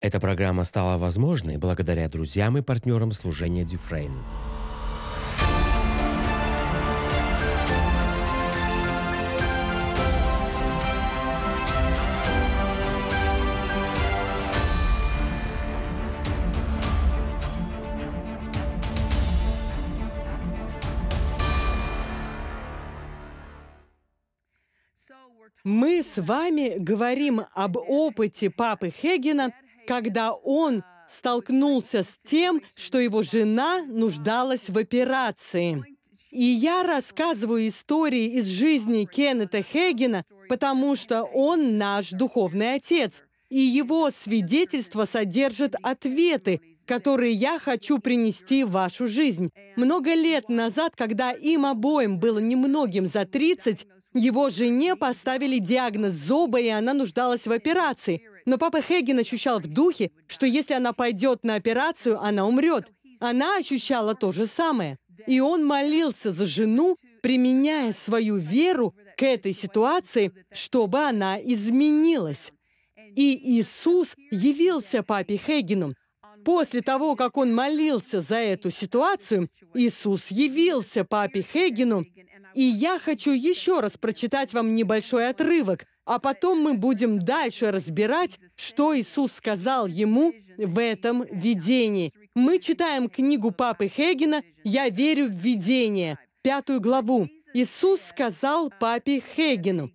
Эта программа стала возможной благодаря друзьям и партнерам служения Дюфрейн. Мы с вами говорим об опыте папы Хегена когда он столкнулся с тем, что его жена нуждалась в операции. И я рассказываю истории из жизни Кеннета Хегена, потому что он наш духовный отец, и его свидетельство содержит ответы, которые я хочу принести в вашу жизнь. Много лет назад, когда им обоим было немногим за 30, его жене поставили диагноз зоба, и она нуждалась в операции. Но папа Хэггин ощущал в духе, что если она пойдет на операцию, она умрет. Она ощущала то же самое. И он молился за жену, применяя свою веру к этой ситуации, чтобы она изменилась. И Иисус явился папе Хэггину. После того, как он молился за эту ситуацию, Иисус явился папе Хэггину. И я хочу еще раз прочитать вам небольшой отрывок – а потом мы будем дальше разбирать, что Иисус сказал ему в этом видении. Мы читаем книгу папы Хегена «Я верю в видение», пятую главу. Иисус сказал папе Хегену,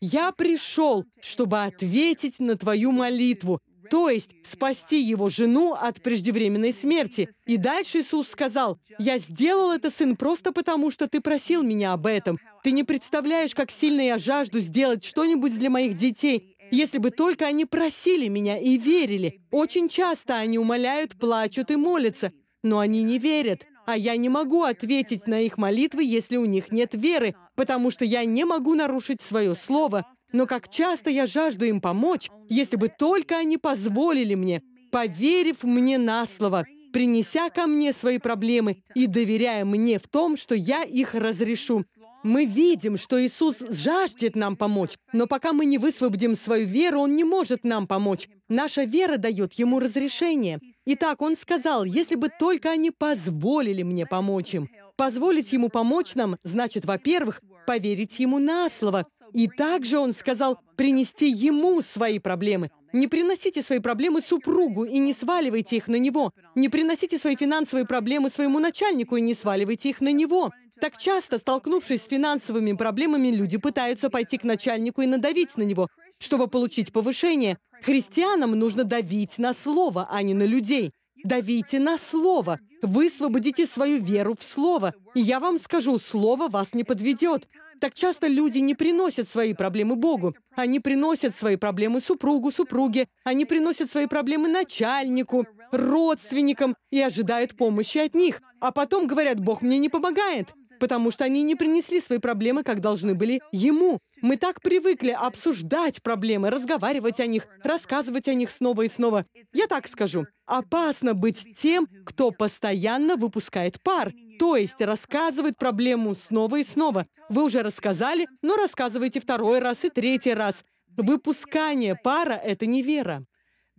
«Я пришел, чтобы ответить на твою молитву, то есть спасти его жену от преждевременной смерти. И дальше Иисус сказал, «Я сделал это, сын, просто потому, что ты просил меня об этом. Ты не представляешь, как сильно я жажду сделать что-нибудь для моих детей, если бы только они просили меня и верили. Очень часто они умоляют, плачут и молятся, но они не верят. А я не могу ответить на их молитвы, если у них нет веры, потому что я не могу нарушить свое слово. Но как часто я жажду им помочь, если бы только они позволили мне, поверив мне на слово, принеся ко мне свои проблемы и доверяя мне в том, что я их разрешу. Мы видим, что Иисус жаждет нам помочь, но пока мы не высвободим свою веру, Он не может нам помочь. Наша вера дает Ему разрешение. Итак, Он сказал, если бы только они позволили мне помочь им. Позволить Ему помочь нам, значит, во-первых, поверить Ему на слово. И также Он сказал, принести Ему свои проблемы. Не приносите свои проблемы супругу и не сваливайте их на него. Не приносите свои финансовые проблемы своему начальнику и не сваливайте их на него. Так часто, столкнувшись с финансовыми проблемами, люди пытаются пойти к начальнику и надавить на него. Чтобы получить повышение, христианам нужно давить на слово, а не на людей. Давите на слово. Высвободите свою веру в слово. И я вам скажу, слово вас не подведет. Так часто люди не приносят свои проблемы Богу. Они приносят свои проблемы супругу, супруге. Они приносят свои проблемы начальнику, родственникам и ожидают помощи от них. А потом говорят, Бог мне не помогает потому что они не принесли свои проблемы, как должны были ему. Мы так привыкли обсуждать проблемы, разговаривать о них, рассказывать о них снова и снова. Я так скажу, опасно быть тем, кто постоянно выпускает пар, то есть рассказывает проблему снова и снова. Вы уже рассказали, но рассказывайте второй раз и третий раз. Выпускание пара – это не вера.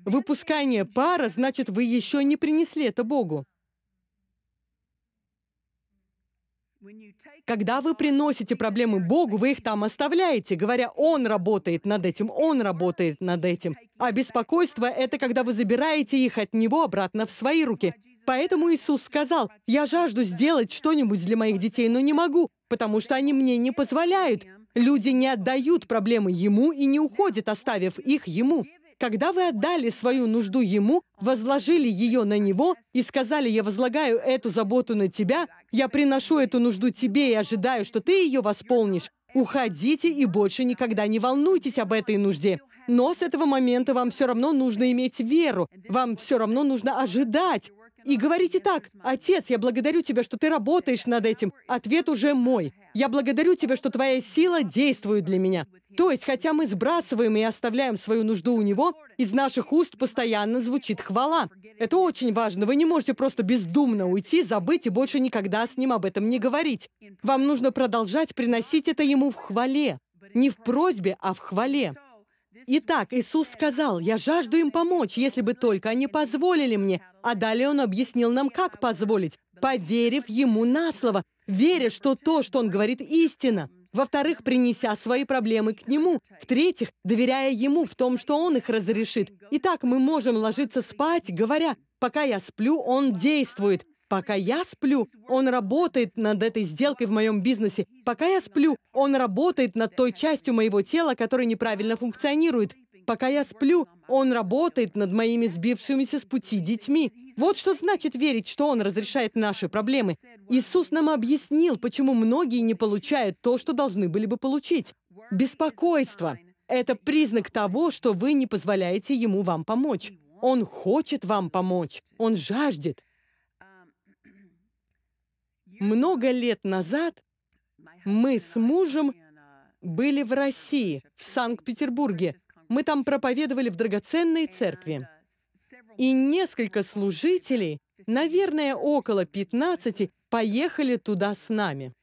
Выпускание пара значит, вы еще не принесли это Богу. Когда вы приносите проблемы Богу, вы их там оставляете, говоря, Он работает над этим, Он работает над этим. А беспокойство — это когда вы забираете их от Него обратно в свои руки. Поэтому Иисус сказал, «Я жажду сделать что-нибудь для моих детей, но не могу, потому что они мне не позволяют». Люди не отдают проблемы Ему и не уходят, оставив их Ему. Когда вы отдали свою нужду Ему, возложили ее на Него и сказали, «Я возлагаю эту заботу на Тебя», я приношу эту нужду тебе и ожидаю, что ты ее восполнишь. Уходите и больше никогда не волнуйтесь об этой нужде. Но с этого момента вам все равно нужно иметь веру, вам все равно нужно ожидать. И говорите так, «Отец, я благодарю тебя, что ты работаешь над этим. Ответ уже мой. Я благодарю тебя, что твоя сила действует для меня. То есть, хотя мы сбрасываем и оставляем свою нужду у него, из наших уст постоянно звучит хвала. Это очень важно. Вы не можете просто бездумно уйти, забыть и больше никогда с ним об этом не говорить. Вам нужно продолжать приносить это ему в хвале. Не в просьбе, а в хвале. Итак, Иисус сказал, «Я жажду им помочь, если бы только они позволили мне». А далее Он объяснил нам, как позволить, поверив Ему на слово, веря, что то, что он говорит, истина. Во-вторых, принеся свои проблемы к нему. В-третьих, доверяя ему в том, что он их разрешит. Итак, мы можем ложиться спать, говоря, пока я сплю, он действует. Пока я сплю, он работает над этой сделкой в моем бизнесе. Пока я сплю, он работает над той частью моего тела, которая неправильно функционирует. Пока я сплю, он работает над моими сбившимися с пути детьми. Вот что значит верить, что Он разрешает наши проблемы. Иисус нам объяснил, почему многие не получают то, что должны были бы получить. Беспокойство – это признак того, что вы не позволяете Ему вам помочь. Он хочет вам помочь. Он жаждет. Много лет назад мы с мужем были в России, в Санкт-Петербурге. Мы там проповедовали в драгоценной церкви и несколько служителей, наверное, около 15, поехали туда с нами.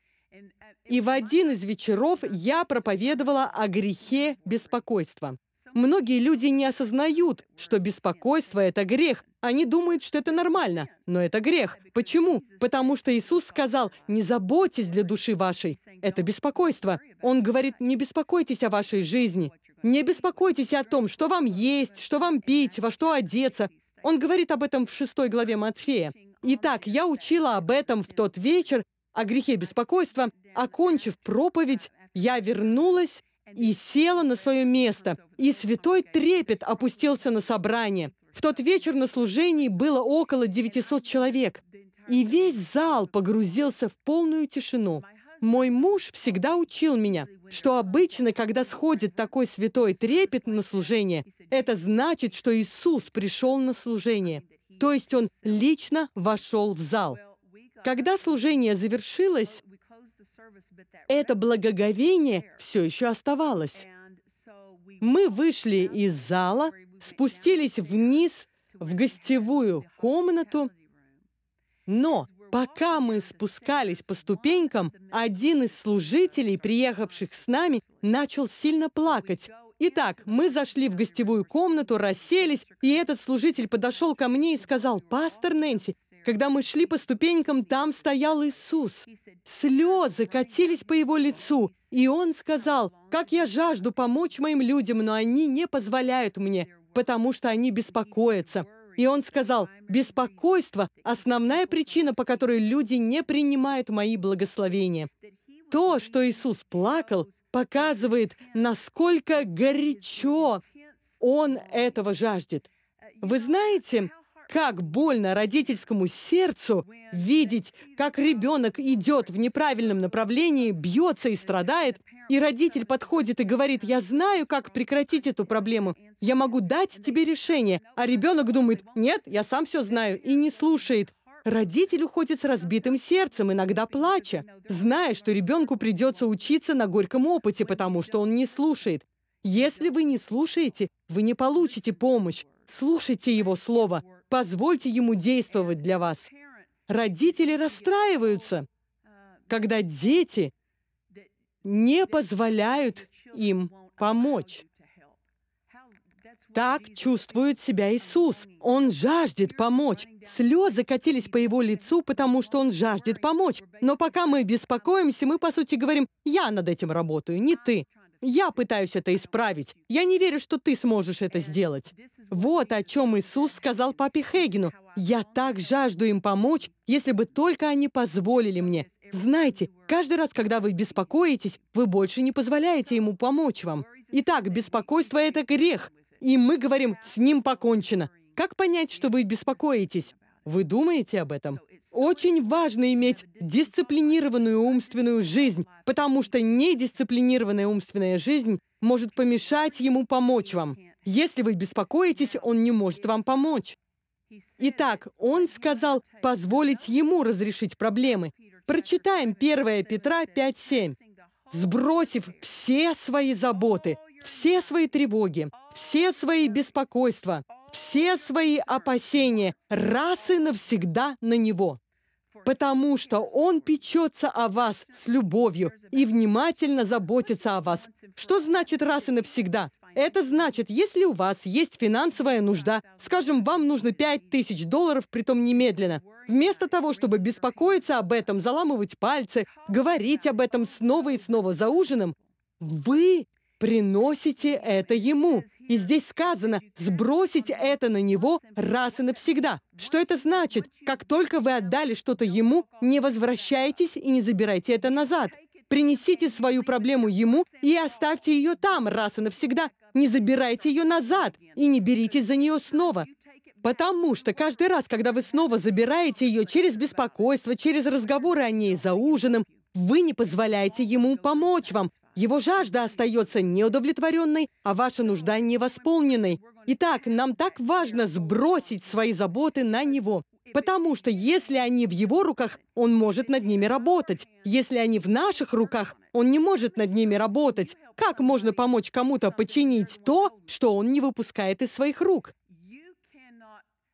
И в один из вечеров я проповедовала о грехе беспокойства. Многие люди не осознают, что беспокойство – это грех. Они думают, что это нормально, но это грех. Почему? Потому что Иисус сказал, «Не заботьтесь для души вашей». Это беспокойство. Он говорит, «Не беспокойтесь о вашей жизни, не беспокойтесь о том, что вам есть, что вам пить, во что одеться. Он говорит об этом в шестой главе Матфея. Итак, я учила об этом в тот вечер, о грехе беспокойства. Окончив проповедь, я вернулась и села на свое место. И святой трепет опустился на собрание. В тот вечер на служении было около 900 человек. И весь зал погрузился в полную тишину. Мой муж всегда учил меня, что обычно, когда сходит такой святой трепет на служение, это значит, что Иисус пришел на служение. То есть Он лично вошел в зал. Когда служение завершилось, это благоговение все еще оставалось. Мы вышли из зала, спустились вниз в гостевую комнату, но Пока мы спускались по ступенькам, один из служителей, приехавших с нами, начал сильно плакать. Итак, мы зашли в гостевую комнату, расселись, и этот служитель подошел ко мне и сказал, «Пастор Нэнси, когда мы шли по ступенькам, там стоял Иисус. Слезы катились по его лицу, и он сказал, «Как я жажду помочь моим людям, но они не позволяют мне, потому что они беспокоятся». И он сказал, беспокойство – основная причина, по которой люди не принимают мои благословения. То, что Иисус плакал, показывает, насколько горячо Он этого жаждет. Вы знаете, как больно родительскому сердцу видеть, как ребенок идет в неправильном направлении, бьется и страдает, и родитель подходит и говорит, я знаю, как прекратить эту проблему, я могу дать тебе решение, а ребенок думает, нет, я сам все знаю, и не слушает. Родитель уходит с разбитым сердцем, иногда плача, зная, что ребенку придется учиться на горьком опыте, потому что он не слушает. Если вы не слушаете, вы не получите помощь. Слушайте его слово. Позвольте ему действовать для вас. Родители расстраиваются, когда дети не позволяют им помочь. Так чувствует себя Иисус. Он жаждет помочь. Слезы катились по его лицу, потому что он жаждет помочь. Но пока мы беспокоимся, мы, по сути, говорим, «Я над этим работаю, не ты». Я пытаюсь это исправить. Я не верю, что ты сможешь это сделать. Вот о чем Иисус сказал папе Хейгену. Я так жажду им помочь, если бы только они позволили мне. Знаете, каждый раз, когда вы беспокоитесь, вы больше не позволяете ему помочь вам. Итак, беспокойство — это грех. И мы говорим, с ним покончено. Как понять, что вы беспокоитесь? Вы думаете об этом? Очень важно иметь дисциплинированную умственную жизнь, потому что недисциплинированная умственная жизнь может помешать ему помочь вам. Если вы беспокоитесь, он не может вам помочь. Итак, он сказал позволить ему разрешить проблемы. Прочитаем 1 Петра 5.7. «Сбросив все свои заботы, все свои тревоги, все свои беспокойства, все свои опасения раз и навсегда на Него, потому что Он печется о вас с любовью и внимательно заботится о вас. Что значит раз и навсегда? Это значит, если у вас есть финансовая нужда, скажем, вам нужно 5000 долларов, притом немедленно, вместо того, чтобы беспокоиться об этом, заламывать пальцы, говорить об этом снова и снова за ужином, вы приносите это ему. И здесь сказано, сбросить это на него раз и навсегда. Что это значит? Как только вы отдали что-то ему, не возвращайтесь и не забирайте это назад. Принесите свою проблему ему и оставьте ее там раз и навсегда. Не забирайте ее назад и не берите за нее снова. Потому что каждый раз, когда вы снова забираете ее через беспокойство, через разговоры о ней за ужином, вы не позволяете ему помочь вам, его жажда остается неудовлетворенной, а ваша нужда невосполненной. Итак, нам так важно сбросить свои заботы на Него. Потому что если они в его руках, он может над ними работать. Если они в наших руках, он не может над ними работать. Как можно помочь кому-то починить то, что он не выпускает из своих рук?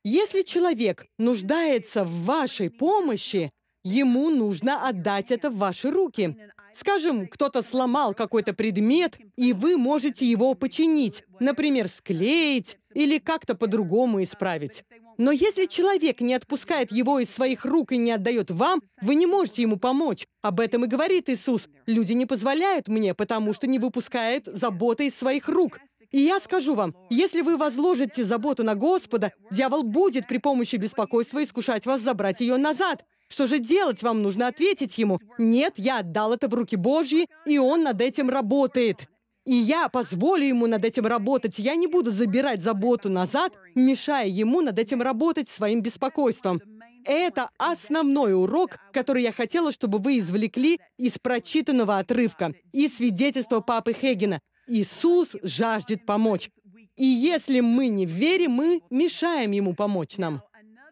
Если человек нуждается в вашей помощи, ему нужно отдать это в ваши руки. Скажем, кто-то сломал какой-то предмет, и вы можете его починить, например, склеить или как-то по-другому исправить. Но если человек не отпускает его из своих рук и не отдает вам, вы не можете ему помочь. Об этом и говорит Иисус. Люди не позволяют мне, потому что не выпускают заботы из своих рук. И я скажу вам, если вы возложите заботу на Господа, дьявол будет при помощи беспокойства искушать вас забрать ее назад. Что же делать? Вам нужно ответить ему. Нет, я отдал это в руки Божьи, и он над этим работает. И я позволю ему над этим работать. Я не буду забирать заботу назад, мешая ему над этим работать своим беспокойством. Это основной урок, который я хотела, чтобы вы извлекли из прочитанного отрывка и свидетельства папы Хегена. Иисус жаждет помочь. И если мы не верим, мы мешаем ему помочь нам.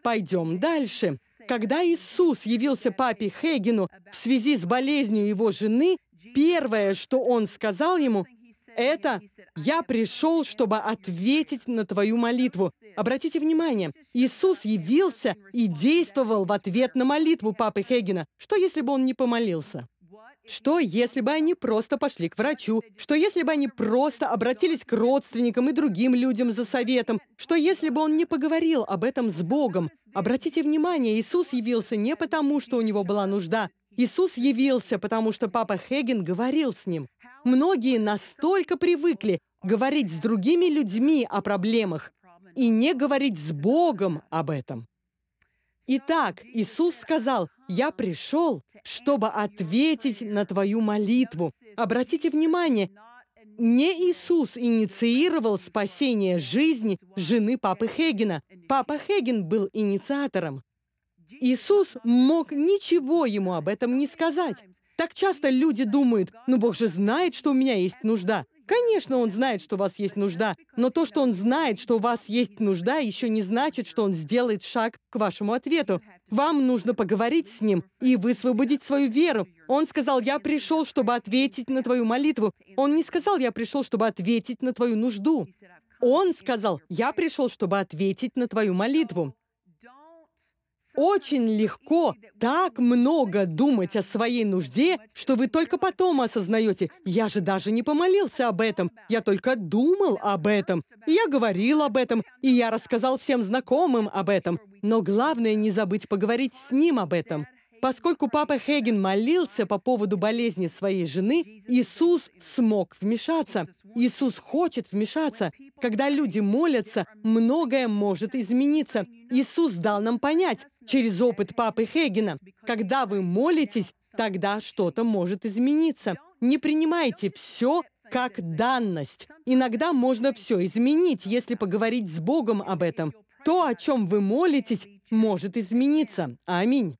Пойдем дальше. Когда Иисус явился папе Хейгену в связи с болезнью его жены, первое, что он сказал ему, это «Я пришел, чтобы ответить на твою молитву». Обратите внимание, Иисус явился и действовал в ответ на молитву папы Хейгена. Что, если бы он не помолился? Что, если бы они просто пошли к врачу? Что, если бы они просто обратились к родственникам и другим людям за советом? Что, если бы он не поговорил об этом с Богом? Обратите внимание, Иисус явился не потому, что у него была нужда. Иисус явился, потому что папа Хеген говорил с ним. Многие настолько привыкли говорить с другими людьми о проблемах и не говорить с Богом об этом. Итак, Иисус сказал, я пришел, чтобы ответить на твою молитву. Обратите внимание, не Иисус инициировал спасение жизни жены папы Хегена. Папа Хеген был инициатором. Иисус мог ничего ему об этом не сказать. Так часто люди думают, ну Бог же знает, что у меня есть нужда. Конечно, Он знает, что у вас есть нужда, но то, что Он знает, что у вас есть нужда, еще не значит, что Он сделает шаг к вашему ответу. Вам нужно поговорить с ним и высвободить свою веру. Он сказал, я пришел, чтобы ответить на твою молитву. Он не сказал, я пришел, чтобы ответить на твою нужду. Он сказал, я пришел, чтобы ответить на твою молитву. Очень легко так много думать о своей нужде, что вы только потом осознаете, я же даже не помолился об этом, я только думал об этом, я говорил об этом, и я рассказал всем знакомым об этом. Но главное не забыть поговорить с ним об этом. Поскольку папа Хейген молился по поводу болезни своей жены, Иисус смог вмешаться. Иисус хочет вмешаться. Когда люди молятся, многое может измениться. Иисус дал нам понять через опыт папы Хейгена. Когда вы молитесь, тогда что-то может измениться. Не принимайте все как данность. Иногда можно все изменить, если поговорить с Богом об этом. То, о чем вы молитесь, может измениться. Аминь.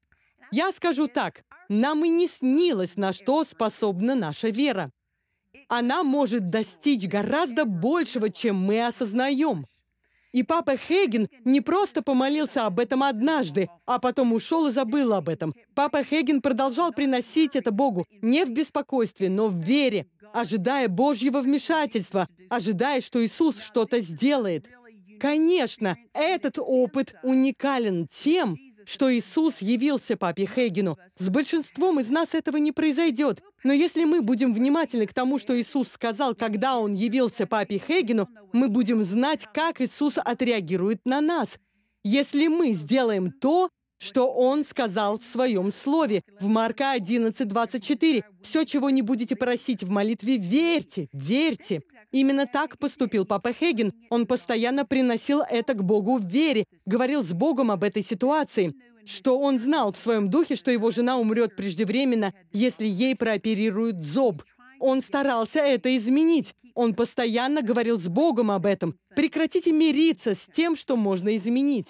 Я скажу так, нам и не снилось, на что способна наша вера. Она может достичь гораздо большего, чем мы осознаем. И папа Хейген не просто помолился об этом однажды, а потом ушел и забыл об этом. Папа Хейген продолжал приносить это Богу не в беспокойстве, но в вере, ожидая Божьего вмешательства, ожидая, что Иисус что-то сделает. Конечно, этот опыт уникален тем, что Иисус явился папе Хейгену. С большинством из нас этого не произойдет. Но если мы будем внимательны к тому, что Иисус сказал, когда Он явился папе Хейгену, мы будем знать, как Иисус отреагирует на нас. Если мы сделаем то, что Он сказал в Своем Слове. В Марка 11:24. «Все, чего не будете просить в молитве, верьте, верьте». Именно так поступил Папа Хеген. Он постоянно приносил это к Богу в вере, говорил с Богом об этой ситуации что он знал в своем духе, что его жена умрет преждевременно, если ей прооперируют зоб. Он старался это изменить. Он постоянно говорил с Богом об этом. Прекратите мириться с тем, что можно изменить.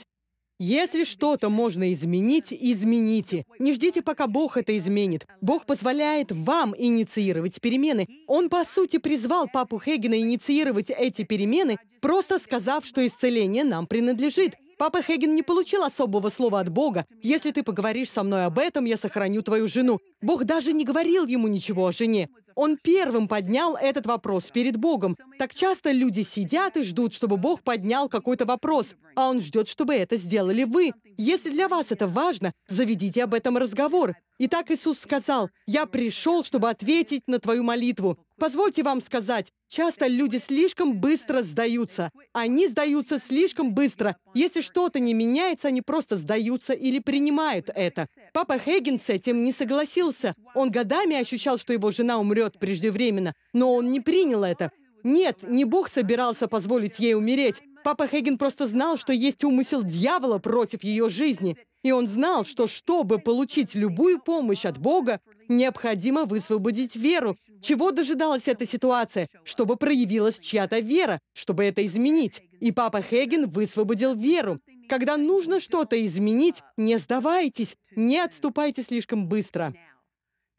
Если что-то можно изменить, измените. Не ждите, пока Бог это изменит. Бог позволяет вам инициировать перемены. Он, по сути, призвал папу Хегена инициировать эти перемены, просто сказав, что исцеление нам принадлежит. Папа Хеген не получил особого слова от Бога. Если ты поговоришь со мной об этом, я сохраню твою жену. Бог даже не говорил ему ничего о жене. Он первым поднял этот вопрос перед Богом. Так часто люди сидят и ждут, чтобы Бог поднял какой-то вопрос, а Он ждет, чтобы это сделали вы. Если для вас это важно, заведите об этом разговор. Итак, Иисус сказал, «Я пришел, чтобы ответить на твою молитву». Позвольте вам сказать, часто люди слишком быстро сдаются. Они сдаются слишком быстро. Если что-то не меняется, они просто сдаются или принимают это. Папа Хэггинс с этим не согласился. Он годами ощущал, что его жена умрет умрет преждевременно. Но он не принял это. Нет, не Бог собирался позволить ей умереть. Папа Хейген просто знал, что есть умысел дьявола против ее жизни. И он знал, что чтобы получить любую помощь от Бога, необходимо высвободить веру. Чего дожидалась эта ситуация? Чтобы проявилась чья-то вера, чтобы это изменить. И папа Хейген высвободил веру. Когда нужно что-то изменить, не сдавайтесь, не отступайте слишком быстро.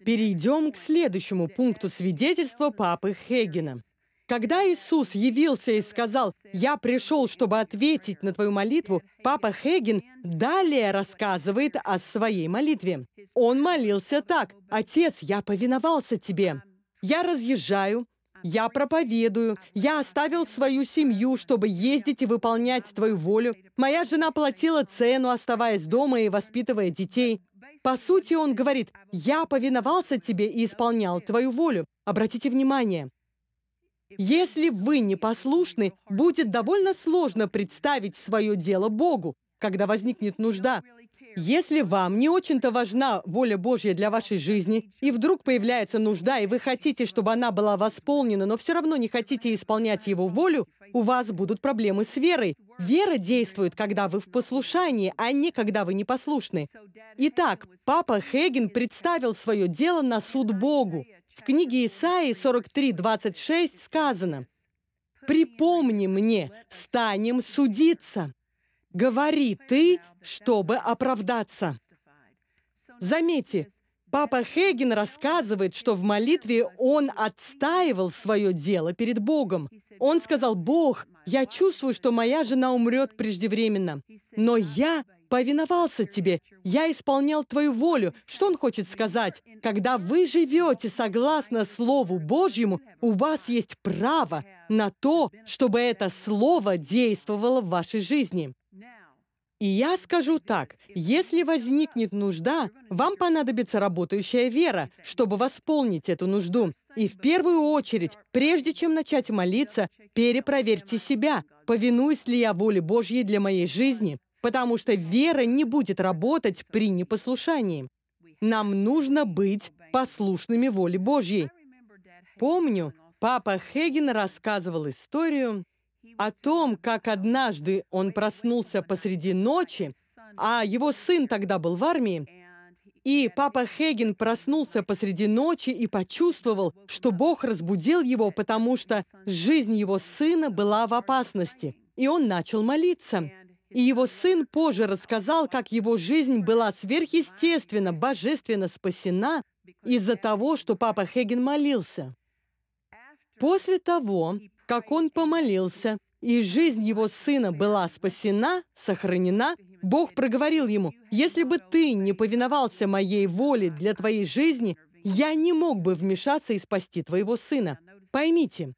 Перейдем к следующему пункту свидетельства папы Хегена. Когда Иисус явился и сказал «Я пришел, чтобы ответить на твою молитву», папа Хегин далее рассказывает о своей молитве. Он молился так «Отец, я повиновался тебе. Я разъезжаю, я проповедую, я оставил свою семью, чтобы ездить и выполнять твою волю. Моя жена платила цену, оставаясь дома и воспитывая детей. По сути, он говорит, «Я повиновался тебе и исполнял твою волю». Обратите внимание, если вы непослушны, будет довольно сложно представить свое дело Богу, когда возникнет нужда, если вам не очень-то важна воля Божья для вашей жизни, и вдруг появляется нужда, и вы хотите, чтобы она была восполнена, но все равно не хотите исполнять Его волю, у вас будут проблемы с верой. Вера действует, когда вы в послушании, а не когда вы непослушны. Итак, папа Хейген представил свое дело на суд Богу. В книге Исаии 43:26 сказано, «Припомни мне, станем судиться» говори ты, чтобы оправдаться. Заметьте, Папа Хейген рассказывает, что в молитве он отстаивал свое дело перед Богом. Он сказал, «Бог, я чувствую, что моя жена умрет преждевременно, но я повиновался тебе, я исполнял твою волю». Что он хочет сказать? Когда вы живете согласно Слову Божьему, у вас есть право на то, чтобы это Слово действовало в вашей жизни. И я скажу так, если возникнет нужда, вам понадобится работающая вера, чтобы восполнить эту нужду. И в первую очередь, прежде чем начать молиться, перепроверьте себя, повинуюсь ли я воле Божьей для моей жизни, потому что вера не будет работать при непослушании. Нам нужно быть послушными воле Божьей. Помню, папа Хеген рассказывал историю, о том, как однажды он проснулся посреди ночи, а его сын тогда был в армии, и папа Хейген проснулся посреди ночи и почувствовал, что Бог разбудил его, потому что жизнь его сына была в опасности. И он начал молиться. И его сын позже рассказал, как его жизнь была сверхъестественно, божественно спасена из-за того, что папа Хейген молился. После того, как он помолился, и жизнь его сына была спасена, сохранена, Бог проговорил ему, «Если бы ты не повиновался моей воле для твоей жизни, я не мог бы вмешаться и спасти твоего сына». Поймите,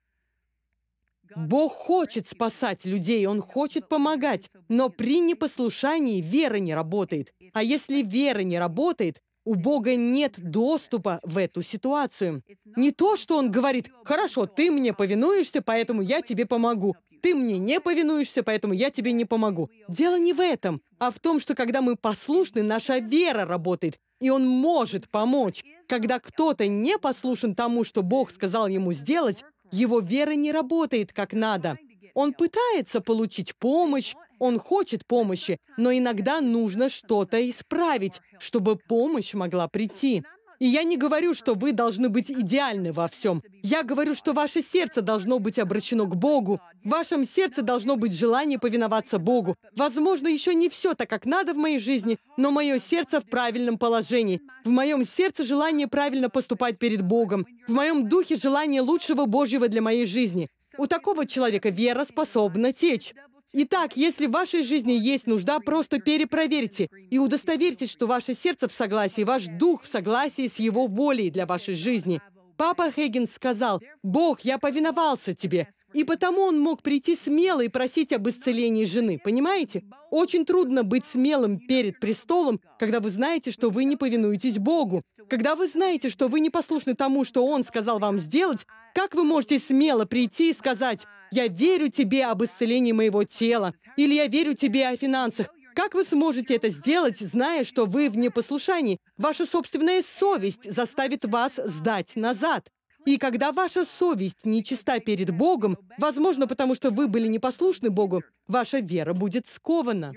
Бог хочет спасать людей, Он хочет помогать, но при непослушании вера не работает. А если вера не работает, у Бога нет доступа в эту ситуацию. Не то, что Он говорит, «Хорошо, ты мне повинуешься, поэтому я тебе помогу». «Ты мне не повинуешься, поэтому я тебе не помогу». Дело не в этом, а в том, что когда мы послушны, наша вера работает, и Он может помочь. Когда кто-то не послушен тому, что Бог сказал ему сделать, его вера не работает как надо. Он пытается получить помощь, он хочет помощи, но иногда нужно что-то исправить, чтобы помощь могла прийти. И я не говорю, что вы должны быть идеальны во всем. Я говорю, что ваше сердце должно быть обращено к Богу. В вашем сердце должно быть желание повиноваться Богу. Возможно, еще не все так, как надо в моей жизни, но мое сердце в правильном положении. В моем сердце желание правильно поступать перед Богом. В моем духе желание лучшего Божьего для моей жизни. У такого человека вера способна течь. Итак, если в вашей жизни есть нужда, просто перепроверьте и удостоверьтесь, что ваше сердце в согласии, ваш дух в согласии с Его волей для вашей жизни. Папа Хэггинс сказал, «Бог, я повиновался тебе». И потому он мог прийти смело и просить об исцелении жены, понимаете? Очень трудно быть смелым перед престолом, когда вы знаете, что вы не повинуетесь Богу. Когда вы знаете, что вы не послушны тому, что Он сказал вам сделать, как вы можете смело прийти и сказать, я верю тебе об исцелении моего тела. Или я верю тебе о финансах. Как вы сможете это сделать, зная, что вы в непослушании? Ваша собственная совесть заставит вас сдать назад. И когда ваша совесть нечиста перед Богом, возможно, потому что вы были непослушны Богу, ваша вера будет скована.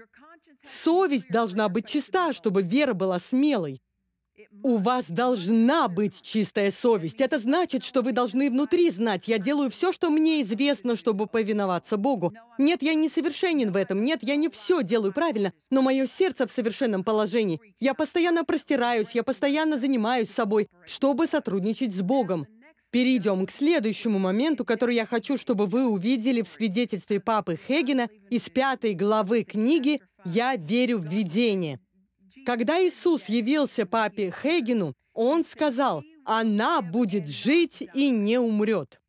Совесть должна быть чиста, чтобы вера была смелой. У вас должна быть чистая совесть. Это значит, что вы должны внутри знать, я делаю все, что мне известно, чтобы повиноваться Богу. Нет, я не совершенен в этом. Нет, я не все делаю правильно, но мое сердце в совершенном положении. Я постоянно простираюсь, я постоянно занимаюсь собой, чтобы сотрудничать с Богом. Перейдем к следующему моменту, который я хочу, чтобы вы увидели в свидетельстве папы Хегена из пятой главы книги «Я верю в видение». Когда Иисус явился папе Хейгену, он сказал, «Она будет жить и не умрет».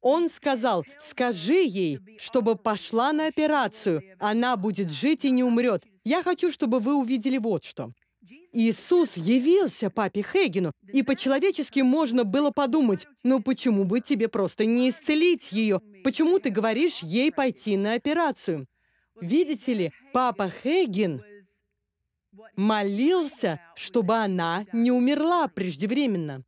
Он сказал, «Скажи ей, чтобы пошла на операцию. Она будет жить и не умрет». Я хочу, чтобы вы увидели вот что. Иисус явился папе Хейгену, и по-человечески можно было подумать, ну почему бы тебе просто не исцелить ее? Почему ты говоришь ей пойти на операцию? Видите ли, папа Хейген молился, чтобы она не умерла преждевременно.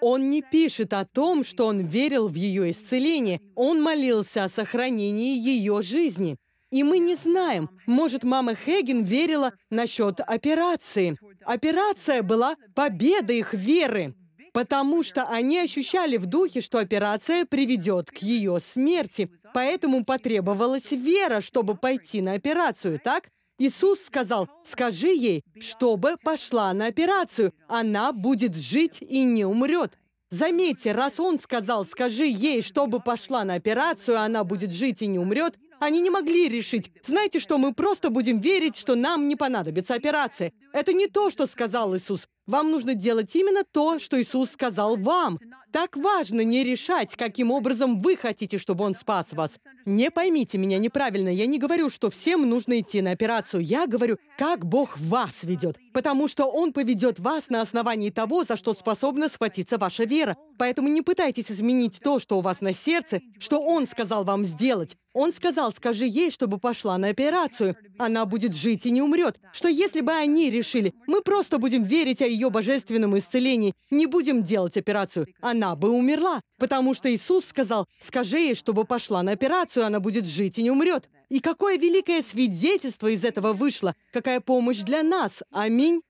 Он не пишет о том, что он верил в ее исцеление, он молился о сохранении ее жизни. И мы не знаем, может, мама Хеген верила насчет операции. Операция была победой их веры, потому что они ощущали в духе, что операция приведет к ее смерти. Поэтому потребовалась вера, чтобы пойти на операцию, так? Иисус сказал, «Скажи ей, чтобы пошла на операцию. Она будет жить и не умрет». Заметьте, раз он сказал, «Скажи ей, чтобы пошла на операцию, она будет жить и не умрет», они не могли решить. Знаете что, мы просто будем верить, что нам не понадобится операция. Это не то, что сказал Иисус. Вам нужно делать именно то, что Иисус сказал вам. Так важно не решать, каким образом вы хотите, чтобы он спас вас. Не поймите меня неправильно. Я не говорю, что всем нужно идти на операцию. Я говорю, как Бог вас ведет. Потому что Он поведет вас на основании того, за что способна схватиться ваша вера. Поэтому не пытайтесь изменить то, что у вас на сердце, что Он сказал вам сделать. Он сказал, скажи ей, чтобы пошла на операцию. Она будет жить и не умрет. Что если бы они решили, мы просто будем верить о ее божественном исцелении, не будем делать операцию. Она она бы умерла, потому что Иисус сказал, скажи ей, чтобы пошла на операцию, она будет жить и не умрет. И какое великое свидетельство из этого вышло, какая помощь для нас. Аминь.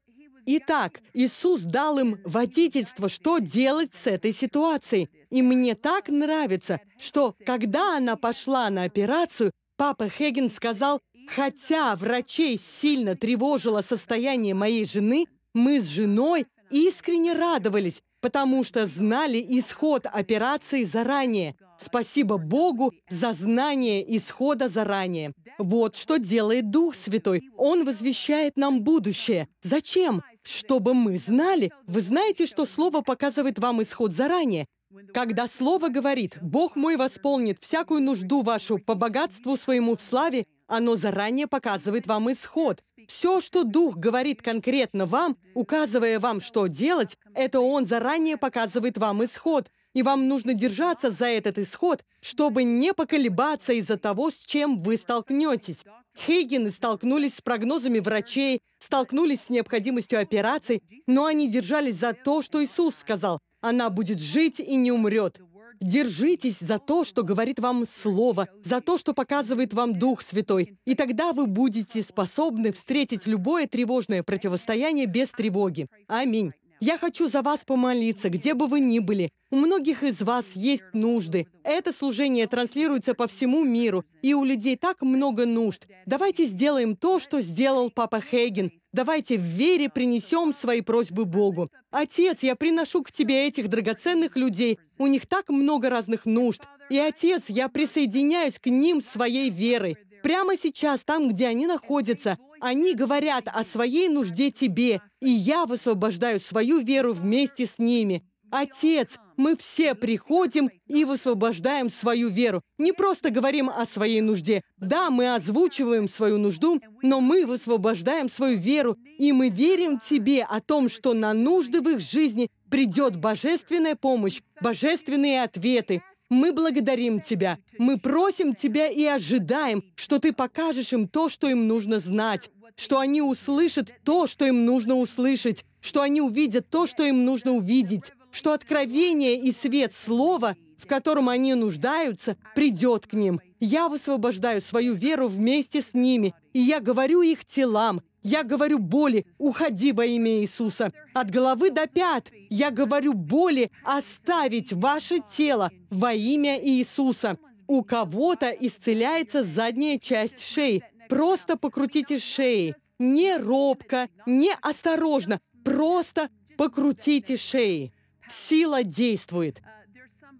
Итак, Иисус дал им водительство, что делать с этой ситуацией. И мне так нравится, что когда она пошла на операцию, папа Хеген сказал, «Хотя врачей сильно тревожило состояние моей жены, мы с женой искренне радовались, потому что знали исход операции заранее. Спасибо Богу за знание исхода заранее. Вот что делает Дух Святой. Он возвещает нам будущее. Зачем? Чтобы мы знали. Вы знаете, что Слово показывает вам исход заранее. Когда Слово говорит «Бог мой восполнит всякую нужду вашу по богатству своему в славе оно заранее показывает вам исход. Все, что Дух говорит конкретно вам, указывая вам, что делать, это Он заранее показывает вам исход. И вам нужно держаться за этот исход, чтобы не поколебаться из-за того, с чем вы столкнетесь. Хейгены столкнулись с прогнозами врачей, столкнулись с необходимостью операций, но они держались за то, что Иисус сказал, «Она будет жить и не умрет». Держитесь за то, что говорит вам Слово, за то, что показывает вам Дух Святой. И тогда вы будете способны встретить любое тревожное противостояние без тревоги. Аминь. Я хочу за вас помолиться, где бы вы ни были. У многих из вас есть нужды. Это служение транслируется по всему миру, и у людей так много нужд. Давайте сделаем то, что сделал папа Хейген, Давайте в вере принесем свои просьбы Богу. Отец, я приношу к Тебе этих драгоценных людей. У них так много разных нужд. И, Отец, я присоединяюсь к ним своей верой. Прямо сейчас, там, где они находятся, они говорят о своей нужде Тебе, и я высвобождаю свою веру вместе с ними. Отец, мы все приходим и высвобождаем свою веру. Не просто говорим о своей нужде. Да, мы озвучиваем свою нужду, но мы высвобождаем свою веру, и мы верим Тебе о том, что на нужды в их жизни придет божественная помощь, божественные ответы. Мы благодарим Тебя, мы просим Тебя и ожидаем, что Ты покажешь им то, что им нужно знать, что они услышат то, что им нужно услышать, что они увидят то, что им нужно увидеть что откровение и свет слова, в котором они нуждаются, придет к ним. Я высвобождаю свою веру вместе с ними, и я говорю их телам, я говорю боли, уходи во имя Иисуса. От головы до пят я говорю боли, оставить ваше тело во имя Иисуса. У кого-то исцеляется задняя часть шеи. Просто покрутите шеи. Не робко, не осторожно. Просто покрутите шеи. Сила действует.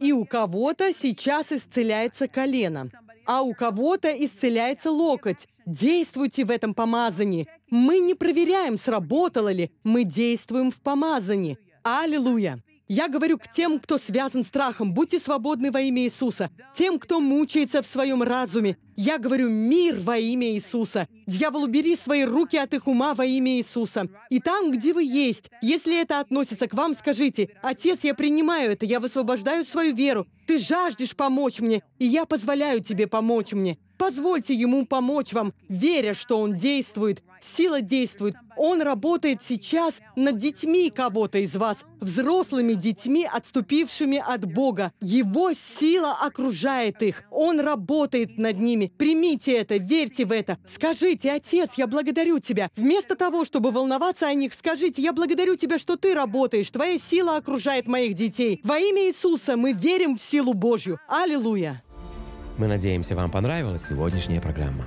И у кого-то сейчас исцеляется колено, а у кого-то исцеляется локоть. Действуйте в этом помазании. Мы не проверяем, сработало ли. Мы действуем в помазании. Аллилуйя! Я говорю к тем, кто связан страхом, будьте свободны во имя Иисуса. Тем, кто мучается в своем разуме, я говорю мир во имя Иисуса. Дьявол, убери свои руки от их ума во имя Иисуса. И там, где вы есть, если это относится к вам, скажите, «Отец, я принимаю это, я высвобождаю свою веру. Ты жаждешь помочь мне, и я позволяю тебе помочь мне». Позвольте ему помочь вам, веря, что он действует, Сила действует. Он работает сейчас над детьми кого-то из вас, взрослыми детьми, отступившими от Бога. Его сила окружает их. Он работает над ними. Примите это, верьте в это. Скажите, Отец, я благодарю Тебя. Вместо того, чтобы волноваться о них, скажите, я благодарю Тебя, что Ты работаешь. Твоя сила окружает моих детей. Во имя Иисуса мы верим в силу Божью. Аллилуйя! Мы надеемся, вам понравилась сегодняшняя программа.